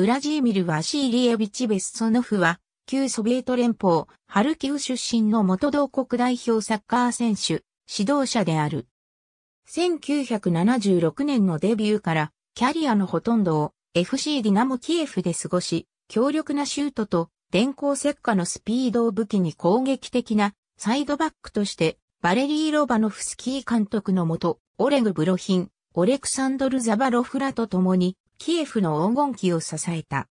ウラジーミル・ワシーリエビチ・ベッソノフは、旧ソビエト連邦、ハルキウ出身の元同国代表サッカー選手、指導者である。1976年のデビューから、キャリアのほとんどを FC ディナモキエフで過ごし、強力なシュートと電光石火のスピードを武器に攻撃的なサイドバックとして、バレリー・ロバノフスキー監督のもと、オレグ・ブロヒン、オレクサンドル・ザバロフラと共にキエフの黄金期を支えた。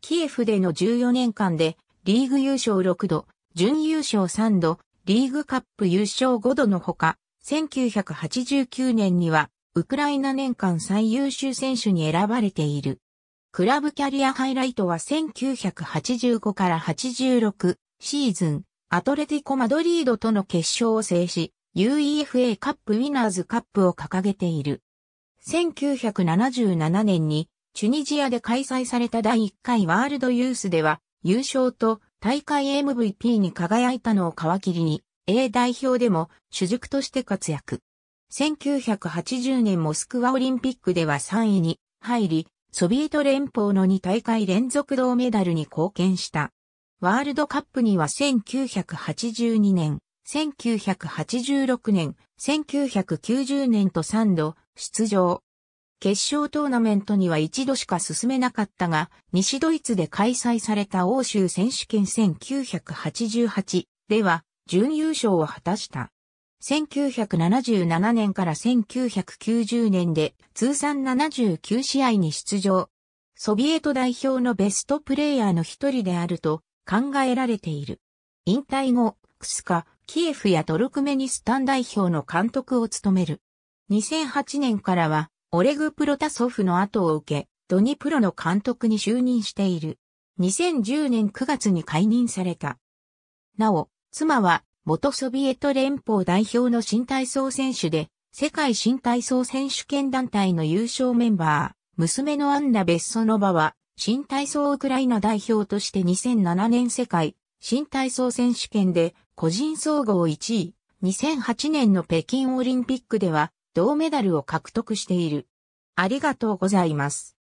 キエフでの14年間で、リーグ優勝6度、準優勝3度、リーグカップ優勝5度のほか、1989年には、ウクライナ年間最優秀選手に選ばれている。クラブキャリアハイライトは1985から86シーズン、アトレティコ・マドリードとの決勝を制し、UEFA カップウィナーズカップを掲げている。1977年にチュニジアで開催された第1回ワールドユースでは優勝と大会 MVP に輝いたのを皮切りに A 代表でも主軸として活躍。1980年モスクワオリンピックでは3位に入り、ソビエト連邦の2大会連続銅メダルに貢献した。ワールドカップには1982年、1986年、1990年と3度出場。決勝トーナメントには一度しか進めなかったが、西ドイツで開催された欧州選手権1988では準優勝を果たした。1977年から1990年で通算79試合に出場。ソビエト代表のベストプレイヤーの一人であると考えられている。引退後、クスカ、キエフやトルクメニスタン代表の監督を務める。2008年からは、オレグ・プロタソフの後を受け、ドニプロの監督に就任している。2010年9月に解任された。なお、妻は、元ソビエト連邦代表の新体操選手で、世界新体操選手権団体の優勝メンバー、娘のアンナ・ベッソノバは、新体操ウクライナ代表として2007年世界、新体操選手権で個人総合1位、2008年の北京オリンピックでは銅メダルを獲得している。ありがとうございます。